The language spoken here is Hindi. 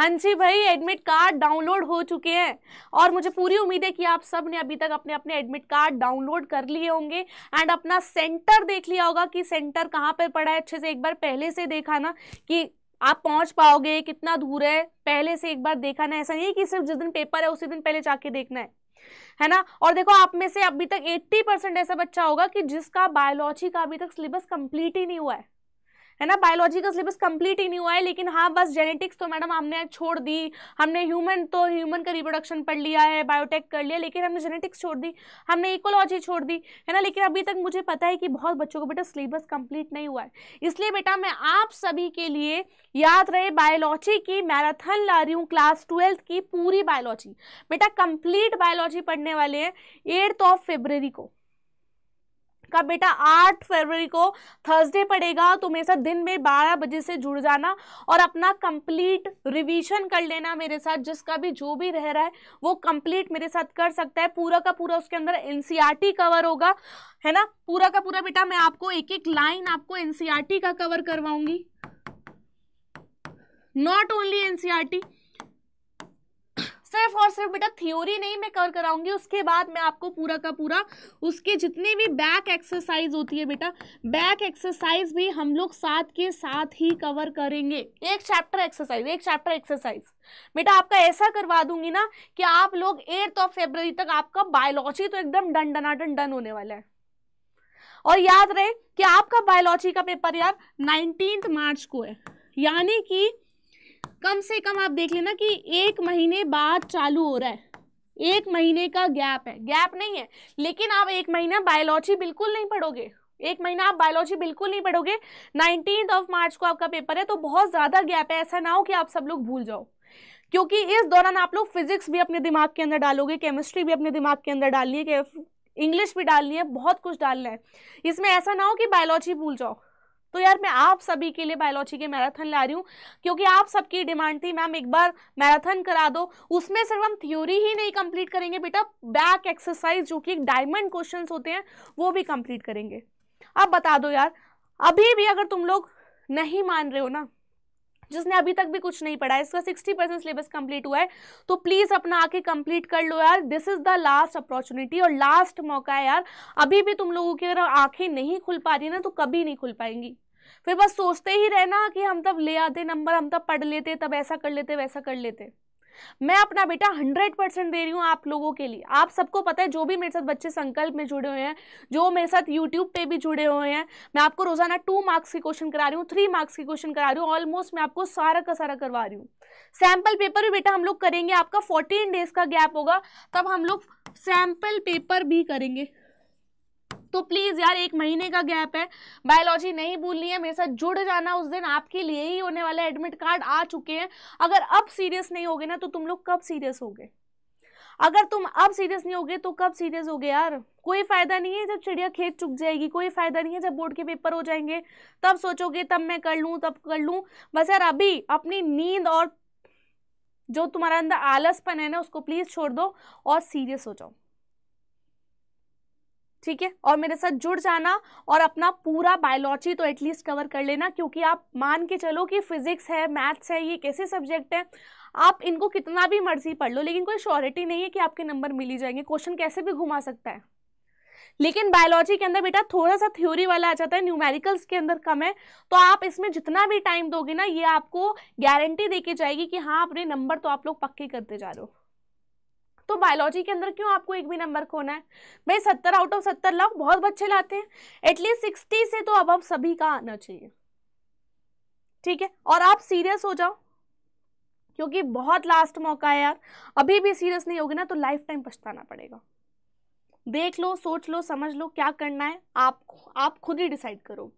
हाँ जी भाई एडमिट कार्ड डाउनलोड हो चुके हैं और मुझे पूरी उम्मीद है कि आप सब ने अभी तक अपने अपने एडमिट कार्ड डाउनलोड कर लिए होंगे एंड अपना सेंटर देख लिया होगा कि सेंटर कहाँ पर पड़ा है अच्छे से एक बार पहले से देखा ना कि आप पहुंच पाओगे कितना दूर है पहले से एक बार देखा ना ऐसा नहीं कि सिर्फ जिस दिन पेपर है उसी दिन पहले जाके देखना है है ना और देखो आप में से अभी तक 80 परसेंट ऐसा बच्चा होगा कि जिसका बायोलॉजी का अभी तक सिलेबस कंप्लीट ही नहीं हुआ है है ना बायोलॉजी का सिलेबस कंप्लीट ही नहीं हुआ है लेकिन हाँ बस जेनेटिक्स तो मैडम हमने छोड़ दी हमने ह्यूमन तो ह्यूमन का रिप्रोडक्शन पढ़ लिया है बायोटेक कर लिया लेकिन हमने जेनेटिक्स छोड़ दी हमने इकोलॉजी छोड़ दी है ना लेकिन अभी तक मुझे पता है कि बहुत बच्चों को बेटा सिलेबस कंप्लीट नहीं हुआ है इसलिए बेटा मैं आप सभी के लिए याद रहे बायोलॉजी की मैराथन ला रही हूँ क्लास ट्वेल्थ की पूरी बायोलॉजी बेटा कंप्लीट बायोलॉजी पढ़ने वाले हैं एट्थ ऑफ फेब्रवरी को का बेटा आठ फरवरी को थर्सडे पड़ेगा तो मेरे साथ दिन में बारह बजे से जुड़ जाना और अपना कंप्लीट रिवीजन कर लेना मेरे साथ जिसका भी जो भी रह रहा है वो कंप्लीट मेरे साथ कर सकता है पूरा का पूरा उसके अंदर एनसीईआरटी कवर e होगा है ना पूरा का पूरा बेटा मैं आपको एक एक लाइन आपको एनसीआरटी e का कवर करवाऊंगी नॉट ओनली एनसीआरटी सिर्फ और सिर्फ बेटा थ्योरी नहीं मैं कवर कराऊंगी उसके बाद मैं आपको पूरा का पूरा उसके जितने भी बैक एक्सरसाइज होती है बेटा बैक एक्सरसाइज भी हम लोग साथ के साथ ही कवर करेंगे एक चैप्टर एक्सरसाइज एक चैप्टर एक्सरसाइज बेटा आपका ऐसा करवा दूंगी ना कि आप लोग एट्थ ऑफ फेबर तक आपका बायोलॉजी तो एकदम डन डनाटन डन होने वाला है और याद रहे कि आपका बायोलॉजी का पेपर यार नाइनटीन मार्च को है यानी कि कम से कम आप देख लेना कि एक महीने बाद चालू हो रहा है एक महीने का गैप है गैप नहीं है लेकिन आप एक महीना बायोलॉजी बिल्कुल नहीं पढ़ोगे एक महीना आप बायोलॉजी बिल्कुल नहीं पढ़ोगे नाइनटीन ऑफ मार्च को आपका पेपर है तो बहुत ज़्यादा गैप है ऐसा ना हो कि आप सब लोग भूल जाओ क्योंकि इस दौरान आप लोग फिजिक्स भी अपने दिमाग के अंदर डालोगे केमिस्ट्री भी अपने दिमाग के अंदर डालनी है इंग्लिश भी डालनी है बहुत कुछ डालना है इसमें ऐसा ना हो कि बायोलॉजी भूल जाओ तो यार मैं आप सभी के लिए बायोलॉजी के मैराथन ला रही हूँ क्योंकि आप सबकी डिमांड थी मैम एक बार मैराथन करा दो उसमें सिर्फ हम थ्योरी ही नहीं कंप्लीट करेंगे बेटा बैक एक्सरसाइज जो कि डायमंड क्वेश्चन होते हैं वो भी कंप्लीट करेंगे अब बता दो यार अभी भी अगर तुम लोग नहीं मान रहे हो ना जिसने अभी तक भी कुछ नहीं पढ़ा है इसका सिक्सटी परसेंट सिलेबस कंप्लीट हुआ है तो प्लीज़ अपना आके कंप्लीट कर लो यार this is the last opportunity और लास्ट मौका है यार अभी भी तुम लोगों की अगर आंखें नहीं खुल पा रही ना तो कभी नहीं खुल पाएंगी फिर बस सोचते ही रहना कि हम तब ले आते नंबर हम तब पढ़ लेते तब ऐसा कर लेते वैसा कर लेते मैं अपना बेटा हंड्रेड परसेंट दे रही हूँ आप लोगों के लिए आप सबको पता है जो भी मेरे साथ बच्चे संकल्प में जुड़े हुए हैं जो मेरे साथ यूट्यूब पे भी जुड़े हुए हैं मैं आपको रोजाना टू मार्क्स के क्वेश्चन करा रही हूँ थ्री मार्क्स के क्वेश्चन करा रही हूँ ऑलमोस्ट मैं आपको सारा का सारा करवा रही हूँ सैंपल पेपर भी बेटा हम लोग करेंगे आपका फोर्टीन डेज का गैप होगा तब हम लोग सैंपल पेपर भी करेंगे तो प्लीज़ यार एक महीने का गैप है बायोलॉजी नहीं भूलनी है मेरे साथ जुड़ जाना उस दिन आपके लिए ही होने वाला एडमिट कार्ड आ चुके हैं अगर अब सीरियस नहीं होगे ना तो तुम लोग कब सीरियस होगे अगर तुम अब सीरियस नहीं होगे तो कब सीरियस होगे यार कोई फ़ायदा नहीं है जब चिड़िया खेत चुक जाएगी कोई फ़ायदा नहीं है जब बोर्ड के पेपर हो जाएंगे तब सोचोगे तब मैं कर लूँ तब कर लूँ बस यार अभी अपनी नींद और जो तुम्हारा अंदर आलसपन है ना उसको प्लीज़ छोड़ दो और सीरियस हो जाओ ठीक है और मेरे साथ जुड़ जाना और अपना पूरा बायोलॉजी तो एटलीस्ट कवर कर लेना क्योंकि आप मान के चलो कि फिजिक्स है मैथ्स है ये कैसे सब्जेक्ट है आप इनको कितना भी मर्जी पढ़ लो लेकिन कोई श्योरिटी नहीं है कि आपके नंबर मिल ही जाएंगे क्वेश्चन कैसे भी घुमा सकता है लेकिन बायोलॉजी के अंदर बेटा थोड़ा सा थ्योरी वाला आ जाता है न्यूमेरिकल्स के अंदर कम है तो आप इसमें जितना भी टाइम दोगे ना ये आपको गारंटी दे के जाएगी कि हाँ अपने नंबर तो आप लोग पक्के करते जा रहे हो तो बायोलॉजी के अंदर क्यों आपको एक भी नंबर खोना है भाई सत्तर आउट ऑफ सत्तर लाख बहुत बच्चे लाते हैं एटलीस्ट सिक्सटी से तो अब सभी का आना चाहिए ठीक है और आप सीरियस हो जाओ क्योंकि बहुत लास्ट मौका है यार अभी भी सीरियस नहीं होगी ना तो लाइफ टाइम पछताना पड़ेगा देख लो सोच लो समझ लो क्या करना है आप आप खुद ही डिसाइड करो